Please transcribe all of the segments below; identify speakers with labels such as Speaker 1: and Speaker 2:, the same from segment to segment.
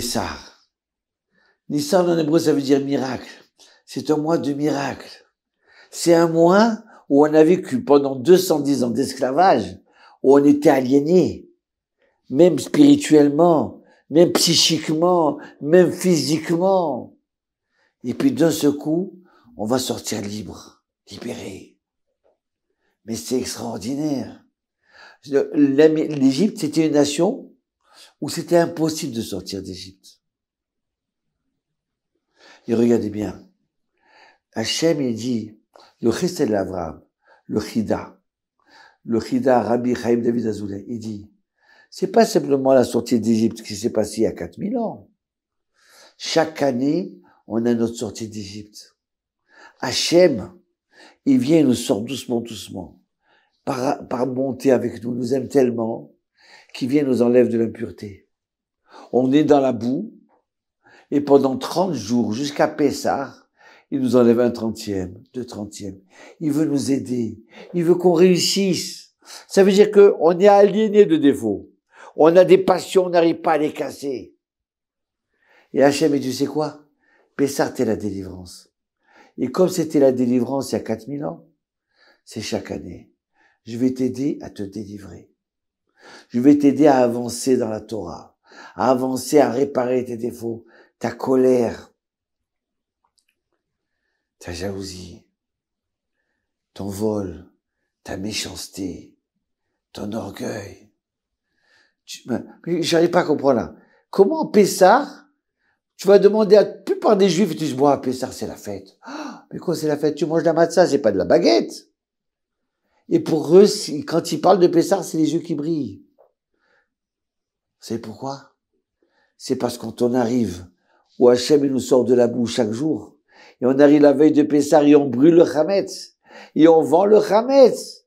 Speaker 1: ça Nissan en hébreu, ça veut dire miracle. C'est un mois de miracle. C'est un mois où on a vécu pendant 210 ans d'esclavage, où on était aliéné, même spirituellement, même psychiquement, même physiquement. Et puis d'un seul coup, on va sortir libre, libéré. Mais c'est extraordinaire. L'Égypte, c'était une nation où c'était impossible de sortir d'Égypte. Et regardez bien, Hachem, il dit, le Christel l'Avram, le Chida, le Chida, Rabbi Chaim David Azoulay, il dit, c'est pas simplement la sortie d'Égypte qui s'est passée il y a 4000 ans. Chaque année, on a notre sortie d'Égypte. Hachem, il vient et nous sort doucement, doucement, par, par bonté avec nous, nous aime tellement qui vient nous enlève de l'impureté. On est dans la boue, et pendant 30 jours, jusqu'à Pessah, il nous enlève un trentième, deux trentièmes. Il veut nous aider. Il veut qu'on réussisse. Ça veut dire qu'on est aliéné de défauts. On a des passions, on n'arrive pas à les casser. Et Hachem, et tu sais quoi Pessah, t'es la délivrance. Et comme c'était la délivrance il y a 4000 ans, c'est chaque année. Je vais t'aider à te délivrer. Je vais t'aider à avancer dans la Torah, à avancer, à réparer tes défauts, ta colère, ta jalousie, ton vol, ta méchanceté, ton orgueil. Ben, Je n'arrive pas à comprendre là. Comment Pessard tu vas demander à la plupart des juifs, tu dis, bois à c'est la fête. Ah, mais quoi, c'est la fête? Tu manges de la matzah, c'est pas de la baguette. Et pour eux, quand ils parlent de Pessah, c'est les yeux qui brillent. Vous savez pourquoi C'est parce que quand on arrive où Hachem nous sort de la boue chaque jour, et on arrive la veille de Pessah, et on brûle le Hametz, et on vend le Hametz.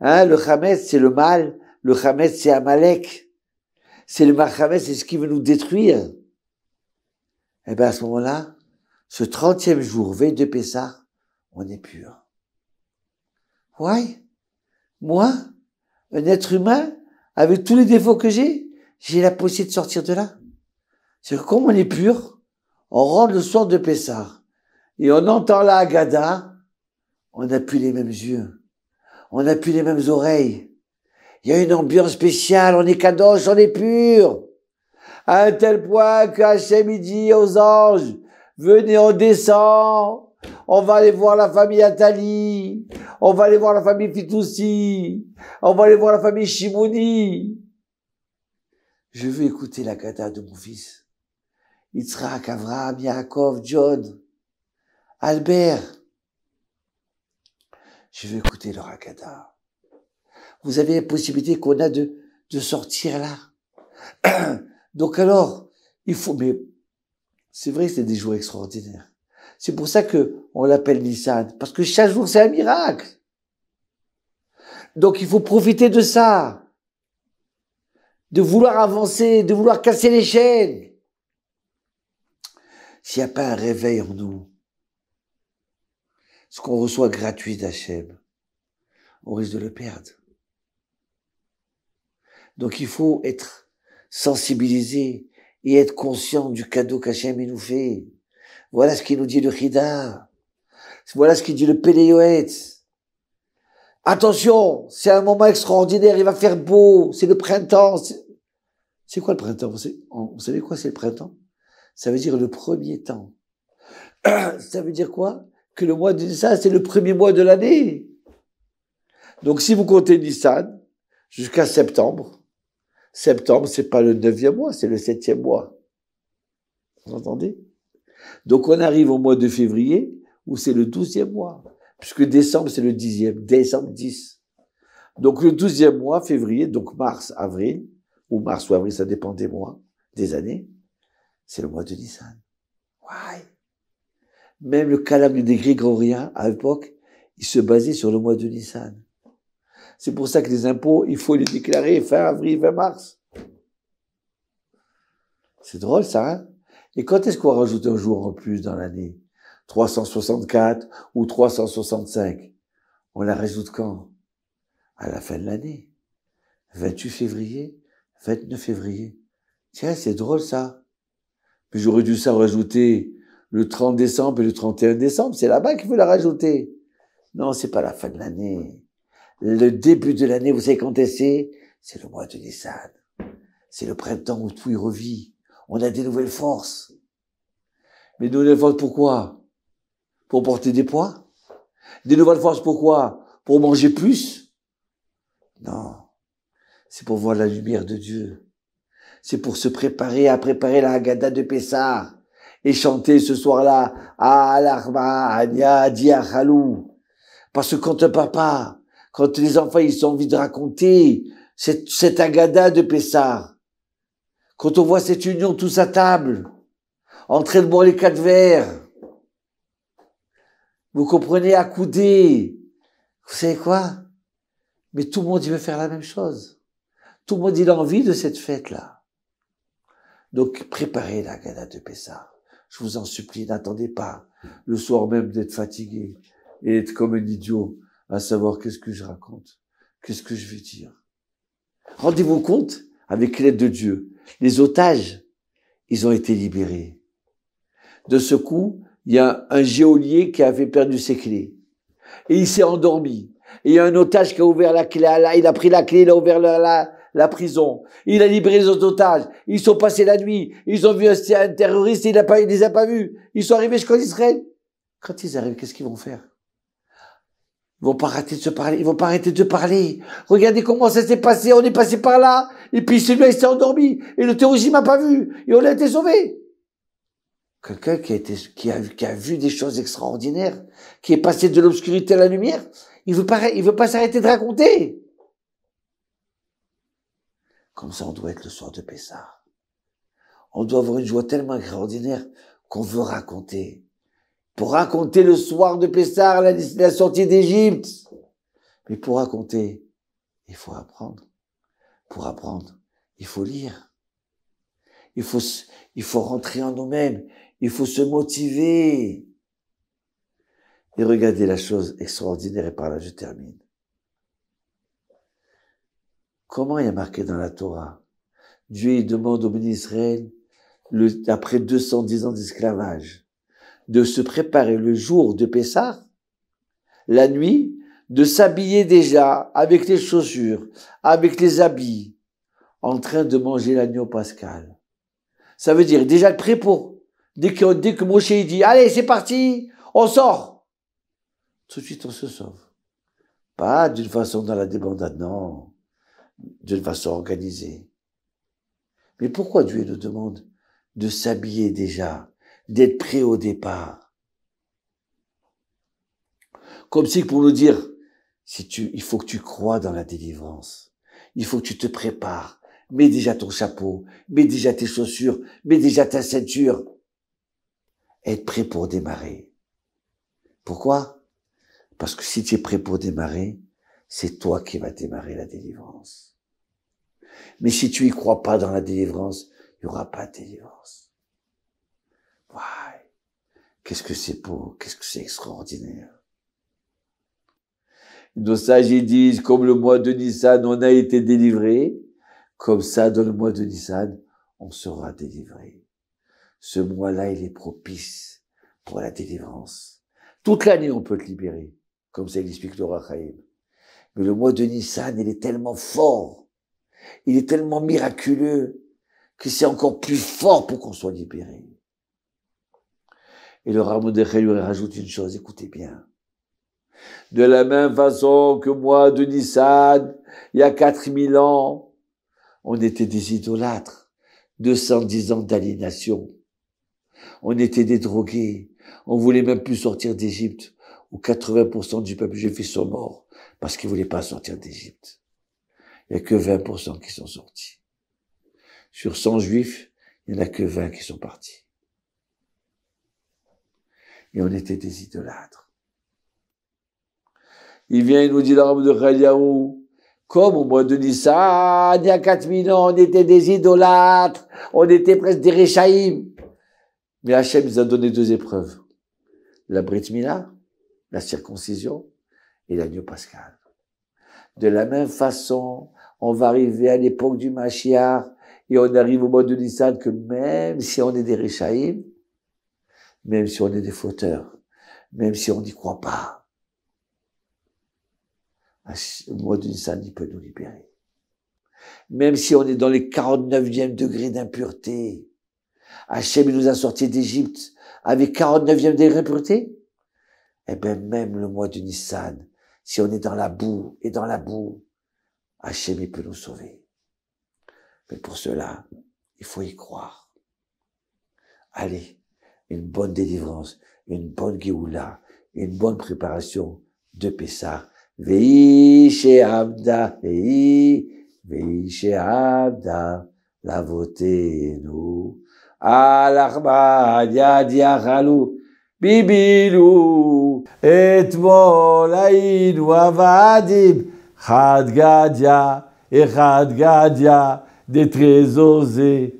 Speaker 1: Hein, le Hametz, c'est le mal, le Hametz, c'est Amalek. C'est le Mahametz, c'est ce qui veut nous détruire. Et eh bien à ce moment-là, ce trentième jour, veille de Pessah, on est pur. ouais moi, un être humain, avec tous les défauts que j'ai, j'ai la possibilité de sortir de là. C'est comme on est pur, on rentre le soir de Pessah et on entend la Agada. on n'a plus les mêmes yeux, on n'a plus les mêmes oreilles. Il y a une ambiance spéciale, on est kadosh, on est pur. À un tel point qu'Hachem midi, aux anges, venez, on descend, on va aller voir la famille Atali. On va aller voir la famille Fitoussi. On va aller voir la famille Shimoni Je veux écouter la de mon fils. Yitzhak, Avraham, Yaakov, John, Albert. Je veux écouter leur kadda. Vous avez la possibilité qu'on a de, de sortir là. Donc alors, il faut, mais c'est vrai que c'est des jours extraordinaires. C'est pour ça que on l'appelle Nissan, parce que chaque jour c'est un miracle. Donc il faut profiter de ça, de vouloir avancer, de vouloir casser les chaînes. S'il n'y a pas un réveil en nous, ce qu'on reçoit gratuit d'Hachem, on risque de le perdre. Donc il faut être sensibilisé et être conscient du cadeau qu'Hachem nous fait. Voilà ce qu'il nous dit le Chida. Voilà ce qu'il dit le Péléoët. Attention, c'est un moment extraordinaire, il va faire beau, c'est le printemps. C'est quoi le printemps vous savez, quoi c'est le printemps Ça veut dire le premier temps. Ça veut dire quoi Que le mois de Nissan, c'est le premier mois de l'année. Donc si vous comptez Nissan jusqu'à septembre, septembre, c'est pas le neuvième mois, c'est le septième mois. Vous entendez donc on arrive au mois de février où c'est le douzième mois, puisque décembre c'est le dixième, décembre 10. Donc le douzième mois, février, donc mars, avril, ou mars ou avril, ça dépend des mois, des années, c'est le mois de Nissan. Ouais. Même le calendrier des Grégoriens, à l'époque, il se basait sur le mois de Nissan. C'est pour ça que les impôts, il faut les déclarer fin avril, fin mars. C'est drôle ça, hein et quand est-ce qu'on rajoute un jour en plus dans l'année 364 ou 365 On la rajoute quand À la fin de l'année. 28 février, 29 février. Tiens, c'est drôle ça. Mais j'aurais dû ça rajouter le 30 décembre et le 31 décembre. C'est là-bas qu'il faut la rajouter. Non, c'est pas la fin de l'année. Le début de l'année, vous savez quand c'est C'est le mois de Nissan. C'est le printemps où tout y revit. On a des nouvelles forces. Mais nous, nouvelles forces pourquoi Pour porter des poids Des nouvelles forces pourquoi Pour manger plus Non. C'est pour voir la lumière de Dieu. C'est pour se préparer à préparer la de Pessah et chanter ce soir-là Alarma Anya Diachalou. Parce que quand un papa, quand les enfants ils ont envie de raconter cette, cette agada de Pessah, quand on voit cette union tous à table, entraînement les quatre verres, vous comprenez, accoudé, vous savez quoi Mais tout le monde, il veut faire la même chose. Tout le monde, il a envie de cette fête-là. Donc, préparez la gala de Pessah. Je vous en supplie, n'attendez pas le soir même d'être fatigué et d'être comme un idiot à savoir qu'est-ce que je raconte, qu'est-ce que je vais dire. Rendez-vous compte, avec l'aide de Dieu, les otages, ils ont été libérés. De ce coup, il y a un geôlier qui avait perdu ses clés. Et il s'est endormi. Et il y a un otage qui a ouvert la clé, là, il a pris la clé, il a ouvert la, prison. Il a libéré les autres otages. Ils sont passés la nuit. Ils ont vu un, un terroriste, il ne les a pas vus. Ils sont arrivés jusqu'en Israël. Quand ils arrivent, qu'est-ce qu'ils vont faire ils vont pas arrêter de se parler, ils vont pas arrêter de parler. Regardez comment ça s'est passé, on est passé par là, et puis celui-là il s'est endormi, et le terrorisme n'a pas vu, et on a été sauvé. Quelqu'un qui a qui a, vu des choses extraordinaires, qui est passé de l'obscurité à la lumière, il veut pas, il veut pas s'arrêter de raconter. Comme ça on doit être le soir de Pessah. On doit avoir une joie tellement extraordinaire qu'on veut raconter pour raconter le soir de Pessar, la, la sortie d'Égypte. Mais pour raconter, il faut apprendre. Pour apprendre, il faut lire. Il faut, il faut rentrer en nous-mêmes. Il faut se motiver. Et regardez la chose extraordinaire, et par là je termine. Comment il y a marqué dans la Torah Dieu demande au ministre d'Israël, après 210 ans d'esclavage, de se préparer le jour de Pessah, la nuit, de s'habiller déjà avec les chaussures, avec les habits, en train de manger l'agneau pascal. Ça veut dire déjà le prépôt. Dès que, dès que Moshe dit, allez, c'est parti, on sort. Tout de suite, on se sauve. Pas d'une façon dans la débandade, non. D'une façon organisée. Mais pourquoi Dieu nous demande de s'habiller déjà d'être prêt au départ. Comme si pour nous dire, si tu, il faut que tu crois dans la délivrance. Il faut que tu te prépares. Mets déjà ton chapeau. Mets déjà tes chaussures. Mets déjà ta ceinture. Être prêt pour démarrer. Pourquoi? Parce que si tu es prêt pour démarrer, c'est toi qui vas démarrer la délivrance. Mais si tu y crois pas dans la délivrance, il n'y aura pas de délivrance. Qu'est-ce que c'est beau, qu'est-ce que c'est extraordinaire. Nos sages ils disent, comme le mois de Nissan, on a été délivré, comme ça, dans le mois de Nissan, on sera délivré. Ce mois-là, il est propice pour la délivrance. Toute l'année, on peut être libérer, comme ça explique le Rachaim. Mais le mois de Nissan, il est tellement fort, il est tellement miraculeux, que c'est encore plus fort pour qu'on soit libéré. Et le rameau de lui rajoute une chose, écoutez bien. De la même façon que moi, de Nissan, il y a 4000 ans, on était des idolâtres, 210 ans d'aliénation. On était des drogués, on voulait même plus sortir d'Égypte, où 80% du peuple juif sont morts parce qu'ils voulaient pas sortir d'Égypte. Il n'y a que 20% qui sont sortis. Sur 100 juifs, il n'y en a que 20 qui sont partis et on était des idolâtres. Il vient il nous dit l'homme de Khaliaou, comme au mois de Nissan, il y a 4000 ans, on était des idolâtres, on était presque des réchaïm. Mais Hachem nous a donné deux épreuves. La Brit la circoncision, et l'agneau pascal. De la même façon, on va arriver à l'époque du Machiar, et on arrive au mois de Nissan que même si on est des Réchaïm, même si on est des fauteurs, même si on n'y croit pas. Le mois d'une il peut nous libérer. Même si on est dans les 49e degrés d'impureté, Hachem nous a sortis d'Égypte avec 49e degré d'impureté. Eh bien, même le mois du Nissan, si on est dans la boue et dans la boue, Hachem, peut nous sauver. Mais pour cela, il faut y croire. Allez, une bonne délivrance, une bonne guéoula, une bonne préparation de Pessah. Vei Abda, Vei, Vei Abda, la nous. al Yad Yachalou, Bibilou, et Aïnou, Avadim, Gadia, et Chad des très osés.